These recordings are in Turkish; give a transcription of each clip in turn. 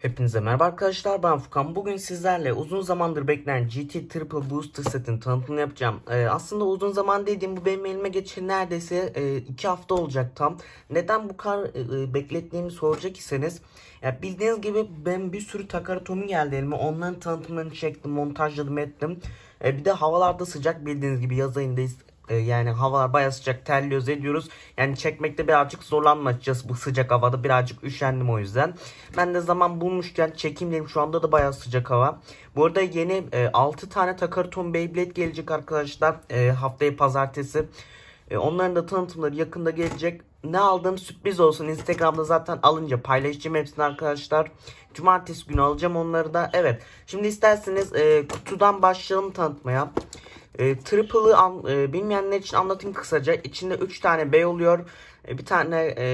Hepinize merhaba arkadaşlar ben Fukan. Bugün sizlerle uzun zamandır beklenen GT Triple Booster setin tanıtımını yapacağım. Ee, aslında uzun zaman dediğim bu benim elime geçen neredeyse 2 e, hafta olacak tam. Neden bu kadar e, e, beklettiğimi soracak iseniz. Ya bildiğiniz gibi ben bir sürü takaratomi geldi elime. Onların tanıtımlarını çektim, montajladım ettim. E, bir de havalarda sıcak bildiğiniz gibi yaz ayındayız. E, yani havalar baya sıcak terliyoruz ediyoruz. Yani çekmekte birazcık zorlanmayacağız bu sıcak havada. Birazcık üşendim o yüzden. Ben de zaman bulmuşken çekeyim dedim. Şu anda da baya sıcak hava. Bu arada yeni e, 6 tane Takaraton Beyblade gelecek arkadaşlar. E, haftaya pazartesi. E, onların da tanıtımları yakında gelecek. Ne aldım sürpriz olsun. Instagram'da zaten alınca paylaşacağım hepsini arkadaşlar. Cumartesi günü alacağım onları da. Evet. Şimdi isterseniz e, kutudan başlayalım tanıtmaya. E, triple'ı e, bilmeyenler için anlatayım kısaca. İçinde 3 tane bey oluyor. E, bir tane e,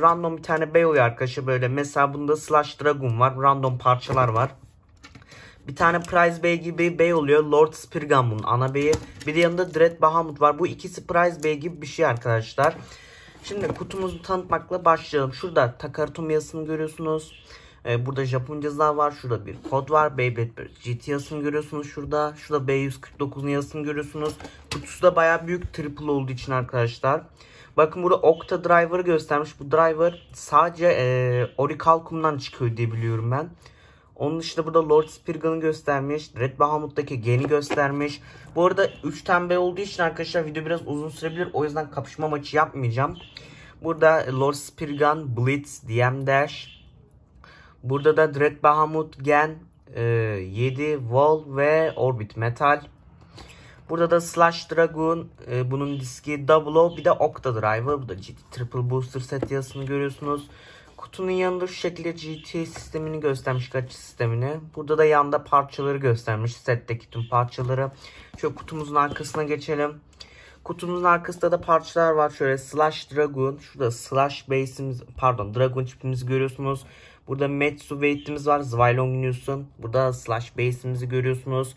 random bir tane bey oluyor arkadaşlar böyle. Mesela bunda slash dragon var. Random parçalar var. Bir tane Prize Bey gibi bey oluyor. Lord Spirgam'un ana beyi. Bir de yanında Dread Bahamut var. Bu ikisi Prize Bey gibi bir şey arkadaşlar. Şimdi kutumuzu tanıtmakla başlayalım. Şurada takartum yazısını görüyorsunuz. E, burada Japoncazlar var. Şurada bir kod var. Beyblade bir GT yazısını görüyorsunuz şurada. Şurada B149'un yazısını görüyorsunuz. Kutusu da baya büyük triple olduğu için arkadaşlar. Bakın burada Octa Driver göstermiş. Bu driver sadece e, Oricalcum'dan çıkıyor diye biliyorum ben. Onun dışında burada Lord Spirgan'ı göstermiş. Red Bahamut'taki Gen'i göstermiş. Bu arada 3 tembel olduğu için arkadaşlar video biraz uzun sürebilir. O yüzden kapışma maçı yapmayacağım. Burada Lord Spirgan, Blitz, DM Dash, Burada da Dread Bahamut Gen e, 7 Wall ve Orbit Metal. Burada da Slash Dragon, e, bunun diski Double O, bir de Octa Driver. Bu da GT Triple Booster set yazısını görüyorsunuz. Kutunun yanında şu şekilde GT sistemini göstermiş, kaç sistemini. Burada da yanda parçaları göstermiş, setteki tüm parçaları. Şöyle kutumuzun arkasına geçelim. Kutumuzun arkasında da parçalar var. Şöyle Slash Dragon, şurada Slash Base'imiz, pardon Dragon çipimizi görüyorsunuz. Burada Metsu Wait'imiz var. Zwylong News'un. Burada Slash Base'imizi görüyorsunuz.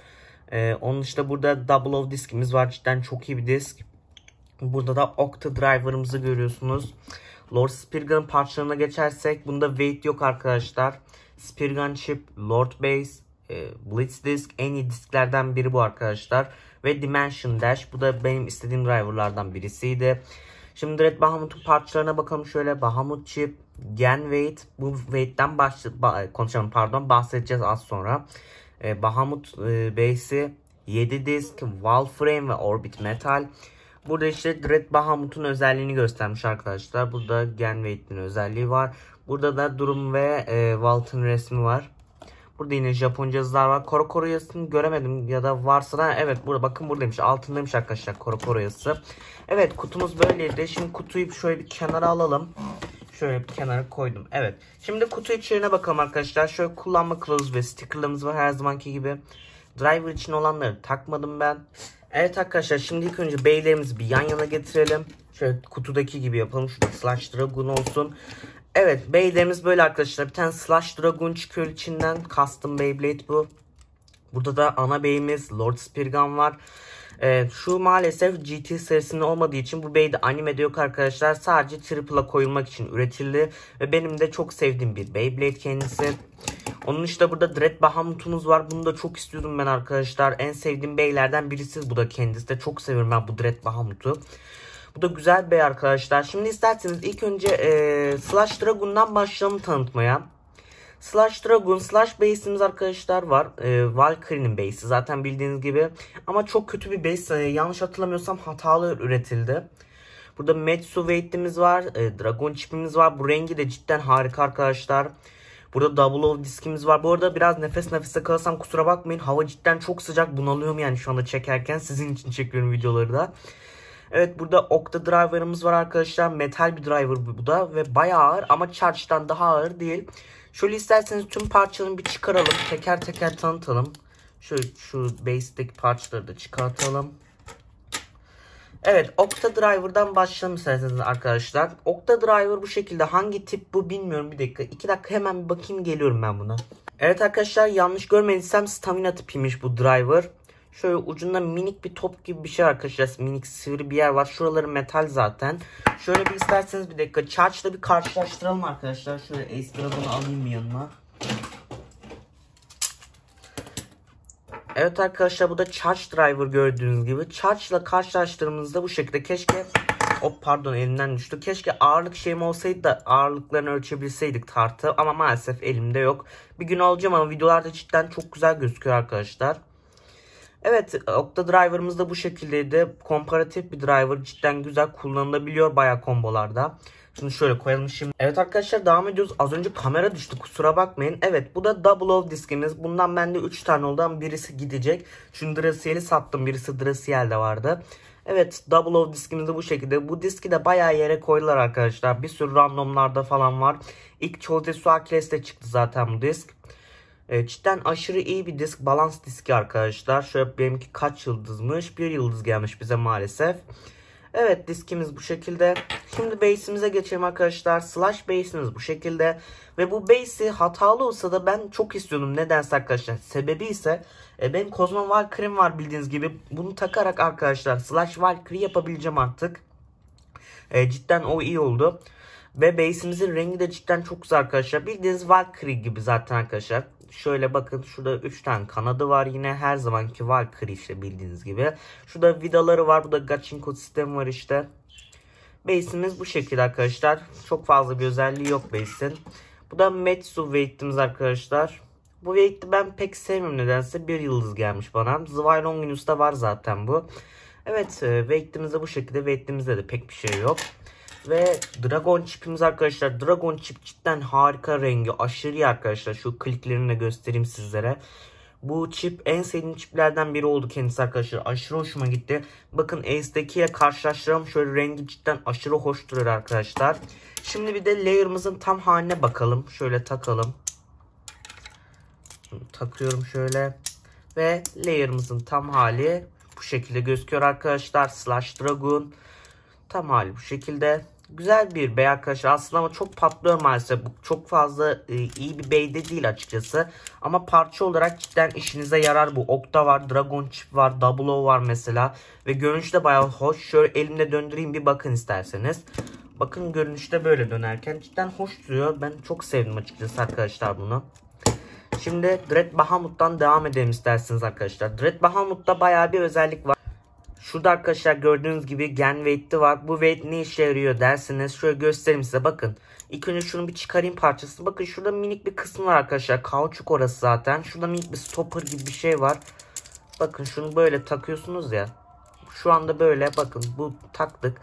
Ee, onun dışında burada Double of diskimiz var. Cidden çok iyi bir disk. Burada da Octa Driver'ımızı görüyorsunuz. Lord Spirgan'ın parçalarına geçersek bunda weight yok arkadaşlar. Spirgan chip, Lord Base, e, Blitz disk en iyi disklerden biri bu arkadaşlar. Ve Dimension Dash bu da benim istediğim driverlardan birisiydi. Şimdi Red Bahamut'un parçalarına bakalım şöyle. Bahamut chip, Gen Wade, bu Wade'den bah konuşalım pardon bahsedeceğiz az sonra. E, Bahamut e, Base'i 7 disk, Wall Frame ve Orbit Metal. Burada işte Dread Bahamut'un özelliğini göstermiş arkadaşlar. Burada Gen Wade'in özelliği var. Burada da Durum ve e, Walt'ın resmi var. Burada yine Japonca yazılar var. Korokoro yazısını göremedim ya da varsa da evet burada bakın buradaymış. Altındaymış arkadaşlar Korokoro yazısı. Evet kutumuz böyleydi. Şimdi kutuyu şöyle bir kenara alalım. Şöyle bir kenara koydum. Evet. Şimdi kutu içeriğine bakalım arkadaşlar. Şöyle kullanma kılavuzu ve stickerlarımız var her zamanki gibi. Driver için olanları takmadım ben. Evet arkadaşlar şimdi ilk önce beylerimizi bir yan yana getirelim. Şöyle kutudaki gibi yapalım. Şurada Slash Dragon olsun. Evet Beylerimiz böyle arkadaşlar. Bir tane Slash Dragon çıkıyor içinden. Custom Beyblade bu. Burada da ana beyimiz Lord Spirgan var. Ee, şu maalesef GT serisinde olmadığı için bu bey de animede yok arkadaşlar. Sadece triple'a koyulmak için üretildi. Ve benim de çok sevdiğim bir Beyblade kendisi. Onun işte burada Dread Bahamut'umuz var. Bunu da çok istiyordum ben arkadaşlar. En sevdiğim beylerden birisi bu da kendisi de. Çok seviyorum ben bu Dread Bahamut'u. Bu da güzel bey arkadaşlar. Şimdi isterseniz ilk önce e, ee, Slash Dragon'dan başlayalım tanıtmaya. Slash Dragon, Slash base'imiz arkadaşlar var. E, Valkyrie'nin base'i zaten bildiğiniz gibi. Ama çok kötü bir base. E, yanlış hatırlamıyorsam hatalı üretildi. Burada Metsu Wade'imiz var. E, Dragon Chip'imiz var. Bu rengi de cidden harika arkadaşlar. Burada Double of diskimiz var. Bu arada biraz nefes nefese kalırsam kusura bakmayın. Hava cidden çok sıcak. Bunalıyorum yani şu anda çekerken. Sizin için çekiyorum videoları da. Evet burada Octa Driver'ımız var arkadaşlar. Metal bir driver bu da. Ve bayağı ağır ama Charge'dan daha ağır değil. Şöyle isterseniz tüm parçalarını bir çıkaralım. Teker teker tanıtalım. Şöyle şu base'deki parçaları da çıkartalım. Evet Octa Driver'dan başlayalım isterseniz arkadaşlar. Octa Driver bu şekilde hangi tip bu bilmiyorum bir dakika. iki dakika hemen bir bakayım geliyorum ben buna. Evet arkadaşlar yanlış görmediysem stamina tipiymiş bu driver. Şöyle ucunda minik bir top gibi bir şey arkadaşlar. Minik sivri bir yer var. Şuraları metal zaten. Şöyle bir isterseniz bir dakika. Charge'la bir karşılaştıralım arkadaşlar. Şöyle Ace alayım yanına. Evet arkadaşlar bu da Charge Driver gördüğünüz gibi. Charge ile karşılaştırdığımızda bu şekilde. Keşke Hop oh, pardon elinden düştü. Keşke ağırlık şeyim olsaydı da ağırlıklarını ölçebilseydik tartı. Ama maalesef elimde yok. Bir gün alacağım ama videolarda cidden çok güzel gözüküyor arkadaşlar. Evet okta Driver'ımız da bu şekildeydi. Komparatif bir driver. Cidden güzel kullanılabiliyor bayağı kombolarda. Şunu şöyle koyalım şimdi. Evet arkadaşlar devam ediyoruz. Az önce kamera düştü kusura bakmayın. Evet bu da Double of diskimiz. Bundan bende 3 tane oldan birisi gidecek. Şunu Drasiyel'i sattım. Birisi Drasiyel'de vardı. Evet Double of diskimiz de bu şekilde. Bu diski de bayağı yere koydular arkadaşlar. Bir sürü randomlarda falan var. İlk Chote Suakiles'te çıktı zaten bu disk. E, cidden aşırı iyi bir disk. Balans diski arkadaşlar. Şöyle benimki kaç yıldızmış? Bir yıldız gelmiş bize maalesef. Evet diskimiz bu şekilde. Şimdi base'imize geçelim arkadaşlar. Slash base'imiz bu şekilde. Ve bu base'i hatalı olsa da ben çok istiyordum. Nedense arkadaşlar. Sebebi ise e, benim Cosmo Valkyrie var bildiğiniz gibi. Bunu takarak arkadaşlar slash Valkyrie yapabileceğim artık. E, cidden o iyi oldu. Ve base'imizin rengi de cidden çok güzel arkadaşlar. Bildiğiniz Valkyrie gibi zaten arkadaşlar. Şöyle bakın şurada 3 tane kanadı var. Yine her zamanki Valkyrie işte bildiğiniz gibi. Şurada vidaları var. bu Burada Gachinko sistemi var işte. Base'imiz bu şekilde arkadaşlar. Çok fazla bir özelliği yok base'in. Bu da Metsu Wait'imiz arkadaşlar. Bu Wait'i ben pek sevmiyorum nedense. Bir yıldız gelmiş bana. Zwylonginus'ta var zaten bu. Evet e, Wait'imiz de bu şekilde. Wait'imizde de pek bir şey yok. Ve Dragon Chip'imiz arkadaşlar. Dragon Chip cidden harika rengi. Aşırı iyi arkadaşlar. Şu kliklerini de göstereyim sizlere. Bu çip en sevdiğim çiplerden biri oldu kendisi arkadaşlar. Aşırı hoşuma gitti. Bakın Ace'dekiyle karşılaştıralım. Şöyle rengi cidden aşırı hoş duruyor arkadaşlar. Şimdi bir de layer'ımızın tam haline bakalım. Şöyle takalım. Takıyorum şöyle. Ve layer'ımızın tam hali bu şekilde gözüküyor arkadaşlar. Slash Dragon. Tam hali bu şekilde. Güzel bir bey arkadaşlar aslında ama çok patlıyor maalesef. bu Çok fazla e, iyi bir beyde değil açıkçası. Ama parça olarak cidden işinize yarar bu. Okta var, Dragon Chip var, Double O var mesela. Ve görünüşte bayağı hoş. Şöyle elimle döndüreyim bir bakın isterseniz. Bakın görünüşte böyle dönerken cidden hoş duruyor. Ben çok sevdim açıkçası arkadaşlar bunu. Şimdi Dread Bahamut'tan devam edelim isterseniz arkadaşlar. Dread Bahamut'ta bayağı bir özellik var. Şurada arkadaşlar gördüğünüz gibi gen weight'i var. Bu weight ne işe yarıyor dersiniz. Şöyle göstereyim size bakın. İlk önce şunu bir çıkarayım parçası. Bakın şurada minik bir kısmı var arkadaşlar. Kauçuk orası zaten. Şurada minik bir stopper gibi bir şey var. Bakın şunu böyle takıyorsunuz ya. Şu anda böyle bakın bu taktık.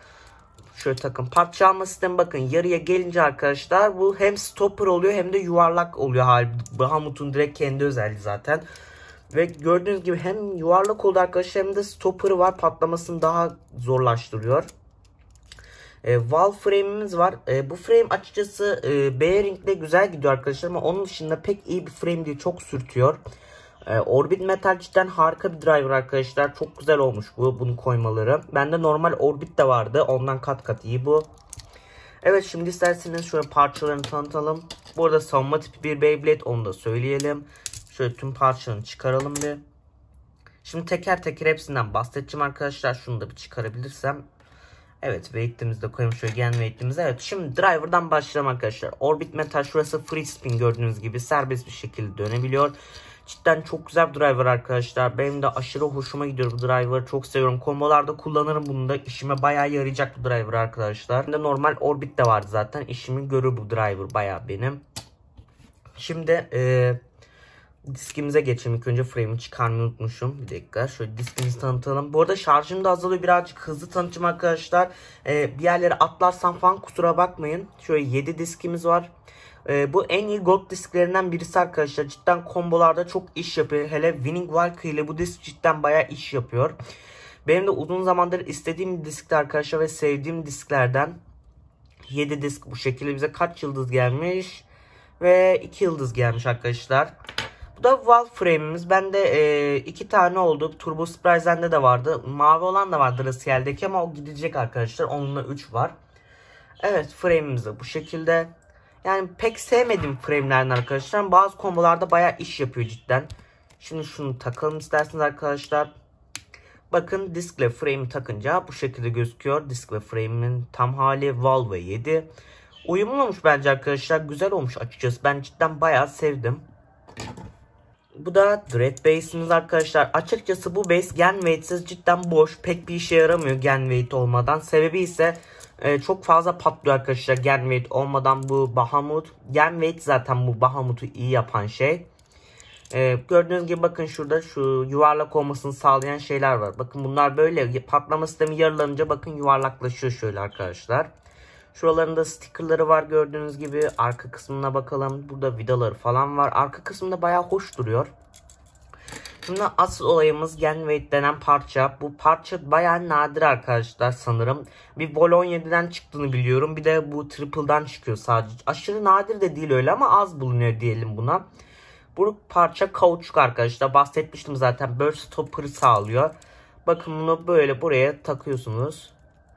Şöyle takın. Parçalama sistemi bakın yarıya gelince arkadaşlar bu hem stopper oluyor hem de yuvarlak oluyor. Halbuki Hamut'un direkt kendi özelliği zaten. Ve gördüğünüz gibi hem yuvarlak oldu arkadaşlar hem de stopper'ı var. Patlamasını daha zorlaştırıyor. E, wall frame'imiz var. E, bu frame açıkçası e, bearingle güzel gidiyor arkadaşlar ama onun dışında pek iyi bir frame diye çok sürtüyor. E, Orbit Metal cidden harika bir driver arkadaşlar. Çok güzel olmuş bu bunu koymaları. Bende normal Orbit de vardı. Ondan kat kat iyi bu. Evet şimdi isterseniz şöyle parçalarını tanıtalım. Burada arada savunma tipi bir Beyblade onu da söyleyelim. Şöyle tüm parçalarını çıkaralım bir. Şimdi teker teker hepsinden bahsedeceğim arkadaşlar. Şunu da bir çıkarabilirsem. Evet weight'imizi de koyayım şöyle gen weight'imizi. Evet şimdi driver'dan başlayalım arkadaşlar. Orbit metal şurası free spin gördüğünüz gibi serbest bir şekilde dönebiliyor. Cidden çok güzel bir driver arkadaşlar. Benim de aşırı hoşuma gidiyor bu driver. Çok seviyorum. Kombolarda kullanırım bunu da. işime bayağı yarayacak bu driver arkadaşlar. Şimdi normal orbit de vardı zaten. İşimi görür bu driver bayağı benim. Şimdi eee diskimize geçelim. İlk önce frame'i çıkarmayı unutmuşum. Bir dakika şöyle diskimizi tanıtalım. Bu arada şarjım da azalıyor. Birazcık hızlı tanıtım arkadaşlar. Ee, bir yerlere atlarsam falan kusura bakmayın. Şöyle 7 diskimiz var. Ee, bu en iyi gold disklerinden birisi arkadaşlar. Cidden kombolarda çok iş yapıyor. Hele Winning Valkyrie ile bu disk cidden baya iş yapıyor. Benim de uzun zamandır istediğim diskti arkadaşlar ve sevdiğim disklerden 7 disk bu şekilde bize kaç yıldız gelmiş ve 2 yıldız gelmiş arkadaşlar. Bu da valve frame'imiz. Bende e, iki tane oldu. Turbo Surprise'de de vardı. Mavi olan da vardı Rasiel'deki ama o gidecek arkadaşlar. Onunla 3 var. Evet frame'imiz bu şekilde. Yani pek sevmedim frame'lerden arkadaşlar. Bazı kombolarda baya iş yapıyor cidden. Şimdi şunu takalım isterseniz arkadaşlar. Bakın diskle frame takınca bu şekilde gözüküyor. Diskle frame'in tam hali Valve 7. Uyumlu olmuş bence arkadaşlar. Güzel olmuş açıkçası. Ben cidden bayağı sevdim. Bu da Dread Base'imiz arkadaşlar. Açıkçası bu base gen weightsiz cidden boş. Pek bir işe yaramıyor gen weight olmadan. Sebebi ise e, çok fazla patlıyor arkadaşlar gen weight olmadan bu Bahamut. Gen weight zaten bu Bahamut'u iyi yapan şey. E, gördüğünüz gibi bakın şurada şu yuvarlak olmasını sağlayan şeyler var. Bakın bunlar böyle patlama sistemi yarılanınca bakın yuvarlaklaşıyor şöyle arkadaşlar. Şuralarında stickerları var gördüğünüz gibi. Arka kısmına bakalım. Burada vidaları falan var. Arka kısmında baya hoş duruyor. Şimdi asıl olayımız Genweight denen parça. Bu parça baya nadir arkadaşlar sanırım. Bir Vol 17'den çıktığını biliyorum. Bir de bu Triple'dan çıkıyor sadece. Aşırı nadir de değil öyle ama az bulunuyor diyelim buna. Bu parça kauçuk arkadaşlar. Bahsetmiştim zaten. Burst stopper'ı sağlıyor. Bakın bunu böyle buraya takıyorsunuz.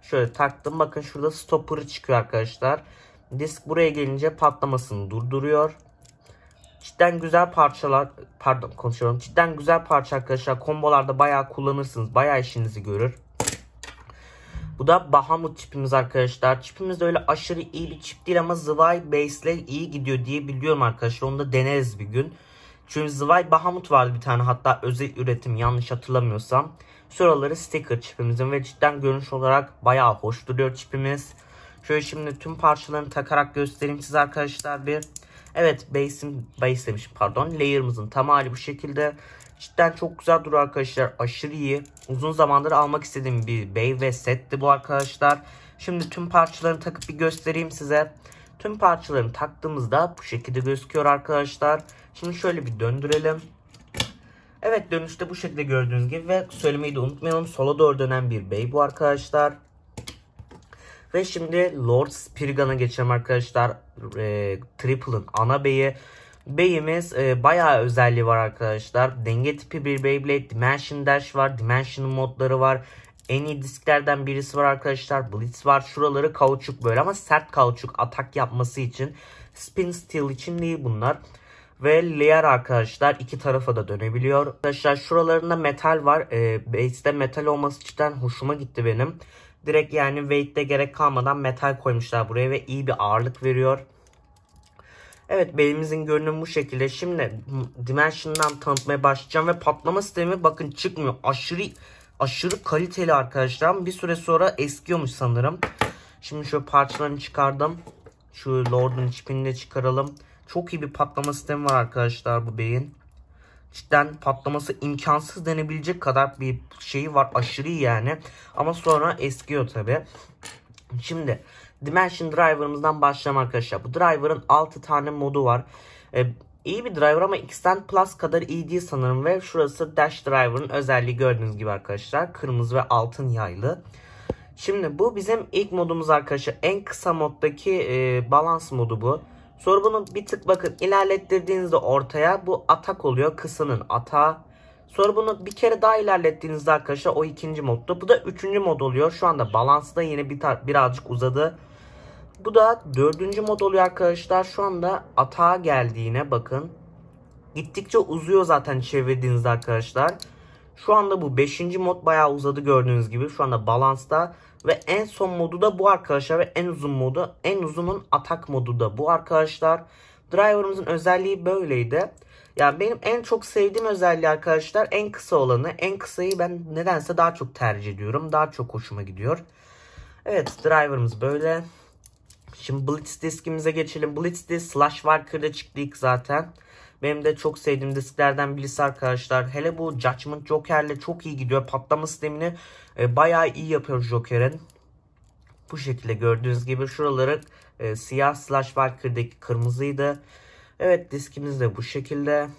Şöyle taktım. Bakın şurada stopper'ı çıkıyor arkadaşlar. Disk buraya gelince patlamasını durduruyor. Cidden güzel parçalar pardon konuşuyorum. Cidden güzel parça arkadaşlar. Kombolarda bayağı kullanırsınız. Bayağı işinizi görür. Bu da Bahamut çipimiz arkadaşlar. Çipimiz de öyle aşırı iyi bir çip değil ama Zıvay Base ile iyi gidiyor diye biliyorum arkadaşlar. Onu da deneriz bir gün. Çünkü Zvay Bahamut vardı bir tane hatta özel üretim yanlış hatırlamıyorsam. Şuraları sticker çipimizin ve cidden görünüş olarak bayağı hoş duruyor çipimiz. Şöyle şimdi tüm parçalarını takarak göstereyim size arkadaşlar bir. Evet base'im, base demişim pardon. Layer'ımızın tam hali bu şekilde. Cidden çok güzel duruyor arkadaşlar. Aşırı iyi. Uzun zamandır almak istediğim bir bey ve setti bu arkadaşlar. Şimdi tüm parçalarını takıp bir göstereyim size. Tüm parçalarını taktığımızda bu şekilde gözüküyor arkadaşlar. Şimdi şöyle bir döndürelim. Evet dönüşte bu şekilde gördüğünüz gibi ve söylemeyi de unutmayalım. Sola doğru dönen bir bey bu arkadaşlar. Ve şimdi Lord Spirgan'a geçelim arkadaşlar. E, Triple'ın ana beyi. Beyimiz e, bayağı özelliği var arkadaşlar. Denge tipi bir Beyblade. Dimension Dash var. Dimension modları var. En iyi disklerden birisi var arkadaşlar. Blitz var. Şuraları kauçuk böyle ama sert kauçuk. Atak yapması için. Spin Steel için değil bunlar. Bunlar. Ve layer arkadaşlar iki tarafa da dönebiliyor. Arkadaşlar şuralarında metal var. E, base'de metal olması cidden hoşuma gitti benim. Direkt yani weight'te gerek kalmadan metal koymuşlar buraya ve iyi bir ağırlık veriyor. Evet belimizin görünümü bu şekilde. Şimdi Dimension'dan tanıtmaya başlayacağım ve patlama sistemi bakın çıkmıyor. Aşırı aşırı kaliteli arkadaşlar. Bir süre sonra eskiyormuş sanırım. Şimdi şu parçalarını çıkardım. Şu Lord'un çipini de çıkaralım. Çok iyi bir patlama sistemi var arkadaşlar bu beyin. Cidden patlaması imkansız denebilecek kadar bir şeyi var. Aşırı yani. Ama sonra eskiyor tabi. Şimdi Dimension Driver'ımızdan başlayalım arkadaşlar. Bu driver'ın 6 tane modu var. Ee, iyi bir driver ama Xtend Plus kadar iyi değil sanırım. Ve şurası Dash Driver'ın özelliği gördüğünüz gibi arkadaşlar. Kırmızı ve altın yaylı. Şimdi bu bizim ilk modumuz arkadaşlar. En kısa moddaki e, balans modu bu. Sonra bunu bir tık bakın ilerlettirdiğinizde ortaya bu atak oluyor. Kısının ata. Sonra bunu bir kere daha ilerlettiğinizde arkadaşlar o ikinci modda. Bu da üçüncü mod oluyor. Şu anda balansı da yine bir birazcık uzadı. Bu da dördüncü mod oluyor arkadaşlar. Şu anda atağa geldiğine bakın. Gittikçe uzuyor zaten çevirdiğinizde arkadaşlar. Şu anda bu beşinci mod bayağı uzadı gördüğünüz gibi. Şu anda balansta ve en son modu da bu arkadaşlar ve en uzun modu. En uzunun atak modu da bu arkadaşlar. Driver'ımızın özelliği böyleydi. Yani benim en çok sevdiğim özelliği arkadaşlar en kısa olanı. En kısayı ben nedense daha çok tercih ediyorum. Daha çok hoşuma gidiyor. Evet driver'ımız böyle. Şimdi Blitz diskimize geçelim. Blitz disk Slash Walker'da çıktı ilk zaten. Benim de çok sevdiğim disklerden birisi arkadaşlar. Hele bu Judgment Joker'le çok iyi gidiyor. Patlama sistemini e, bayağı iyi yapıyor Joker'in. Bu şekilde gördüğünüz gibi şuraları e, siyah slash Walker'daki kırmızıydı. Evet diskimiz de bu şekilde.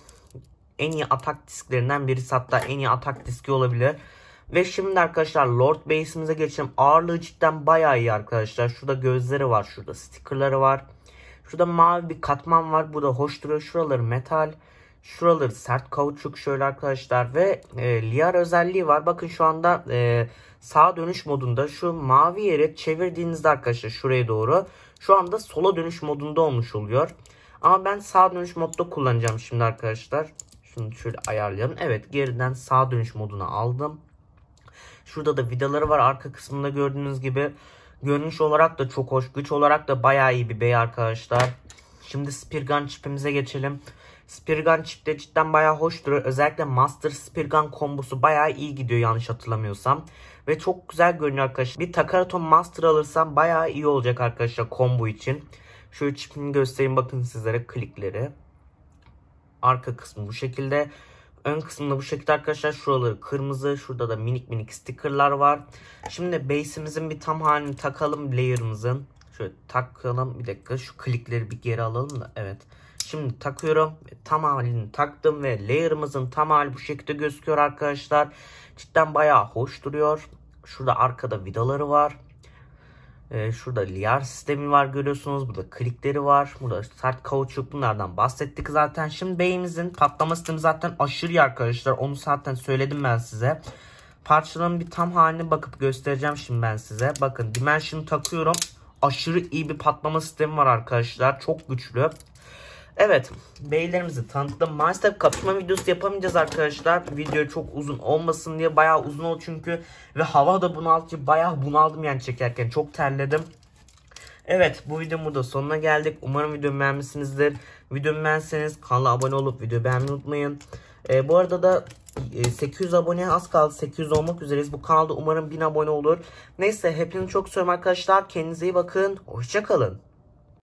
En iyi atak disklerinden birisi hatta en iyi atak diski olabilir. Ve şimdi arkadaşlar Lord Base'imize geçelim. Ağırlığı cidden bayağı iyi arkadaşlar. Şurada gözleri var. Şurada stickerları var. Şurada mavi bir katman var. Bu da hoş duruyor. Şuraları metal. Şuraları sert kauçuk şöyle arkadaşlar. Ve e, liar özelliği var. Bakın şu anda e, sağa dönüş modunda şu mavi yere çevirdiğinizde arkadaşlar şuraya doğru. Şu anda sola dönüş modunda olmuş oluyor. Ama ben sağ dönüş modda kullanacağım şimdi arkadaşlar. Şunu şöyle ayarlayalım. Evet geriden sağ dönüş moduna aldım. Şurada da vidaları var arka kısmında gördüğünüz gibi. Görünüş olarak da çok hoş. Güç olarak da bayağı iyi bir bey arkadaşlar. Şimdi Spirgan çipimize geçelim. Spirgan çip de cidden bayağı hoş duruyor. Özellikle Master Spirgan kombosu bayağı iyi gidiyor yanlış hatırlamıyorsam. Ve çok güzel görünüyor arkadaşlar. Bir Takaraton Master alırsam bayağı iyi olacak arkadaşlar combo için. Şöyle çipini göstereyim bakın sizlere klikleri. Arka kısmı bu şekilde. Ön kısmında bu şekilde arkadaşlar şuraları kırmızı. Şurada da minik minik stickerlar var. Şimdi base'imizin bir tam halini takalım layer'ımızın. Şöyle takalım. Bir dakika şu klikleri bir geri alalım da. Evet. Şimdi takıyorum. Tam halini taktım ve layer'ımızın tam hali bu şekilde gözüküyor arkadaşlar. Cidden bayağı hoş duruyor. Şurada arkada vidaları var. Ee, şurada liar sistemi var görüyorsunuz. Burada klikleri var. Burada sert kauçuk bunlardan bahsettik zaten. Şimdi beyimizin patlama sistemi zaten aşırı iyi arkadaşlar. Onu zaten söyledim ben size. Parçaların bir tam halini bakıp göstereceğim şimdi ben size. Bakın dimension takıyorum. Aşırı iyi bir patlama sistemi var arkadaşlar. Çok güçlü. Evet beylerimizi tanıttım. Maalesef kapışma videosu yapamayacağız arkadaşlar. Video çok uzun olmasın diye bayağı uzun oldu çünkü. Ve hava da bunaltıcı bayağı bunaldım yani çekerken çok terledim. Evet bu videomun burada sonuna geldik. Umarım videomu beğenmişsinizdir. Videomu beğenseniz kanala abone olup videoyu beğenmeyi unutmayın. Ee, bu arada da 800 e, aboneye az kaldı. 800 olmak üzereyiz. Bu kanalda umarım 1000 abone olur. Neyse hepinizi çok seviyorum arkadaşlar. Kendinize iyi bakın. Hoşçakalın.